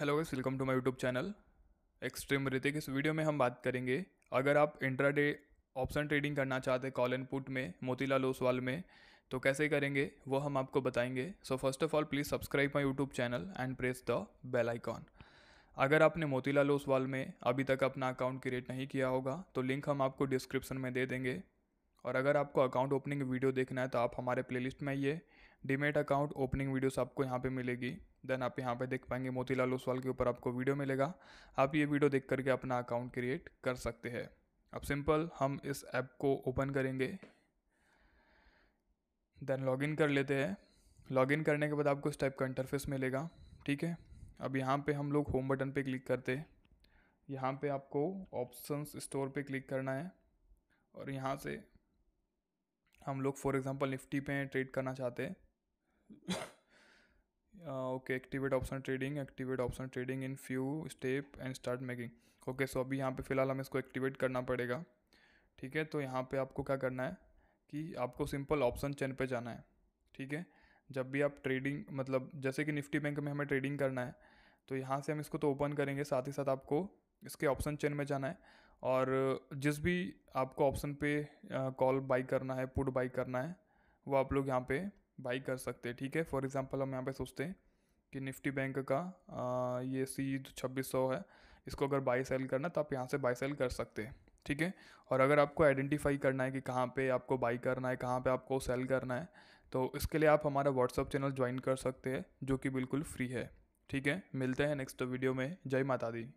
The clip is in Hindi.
hello guys welcome to my YouTube channel extreme Hrithik इस वीडियो में हम बात करेंगे अगर आप इंट्राडे ऑप्शन ट्रेडिंग करना चाहते हैं कॉल एंड पुट में मोतीलाल ओसवाल में तो कैसे करेंगे वो हम आपको बताएंगे so first of all please subscribe my YouTube channel and press the bell icon अगर आपने मोतीलाल ओसवाल में अभी तक अपना अकाउंट क्रिएट नहीं किया होगा तो लिंक हम आपको डिस्क्रिप्शन में दे देंगे और अगर आपको अकाउंट ओपनिंग वीडियो देखना है तो आप हमारे प्लेलिस्ट में आइए डीमेट अकाउंट ओपनिंग वीडियोस आपको यहाँ पे मिलेगी देन आप यहाँ पे देख पाएंगे मोतीलाल ओसवाल के ऊपर आपको वीडियो मिलेगा आप ये वीडियो देख करके अपना अकाउंट क्रिएट कर सकते हैं अब सिंपल हम इस ऐप को ओपन करेंगे देन लॉगिन कर लेते हैं लॉगिन करने के बाद आपको इस टाइप का इंटरफेस मिलेगा ठीक है अब यहाँ पे हम लोग होम बटन पे क्लिक करते हैं यहाँ पे आपको ऑप्शंस स्टोर पे क्लिक करना है और यहाँ से हम लोग फॉर एग्जांपल निफ्टी पे ट्रेड करना चाहते हैं okay activate option trading activate option trading in few step and start making okay so अभी यहाँ पे फ़िलहाल हमें इसको एक्टिवेट करना पड़ेगा ठीक है तो यहाँ पे आपको क्या करना है कि आपको सिंपल ऑप्शन चेन पे जाना है ठीक है जब भी आप ट्रेडिंग मतलब जैसे कि निफ्टी बैंक में हमें ट्रेडिंग करना है तो यहाँ से हम इसको तो ओपन करेंगे साथ ही साथ आपको इसके ऑप्शन चेन में जाना है और जिस भी आपको ऑप्शन पे कॉल बाई करना है पुट बाई करना है वो आप लोग यहाँ पे बाई कर सकते हैं ठीक है फॉर एग्जांपल हम यहाँ पे सोचते हैं कि निफ्टी बैंक का ये सी जो छब्बीस सौ है इसको अगर बाई सेल करना है तो आप यहाँ से बाई सेल कर सकते हैं ठीक है और अगर आपको आइडेंटिफाई करना है कि कहाँ पे आपको बाई करना है कहाँ पे आपको सेल करना है तो इसके लिए आप हमारा व्हाट्सअप चैनल ज्वाइन कर सकते हैं जो कि बिल्कुल फ्री है ठीक है मिलते हैं नेक्स्ट वीडियो में जय माता दी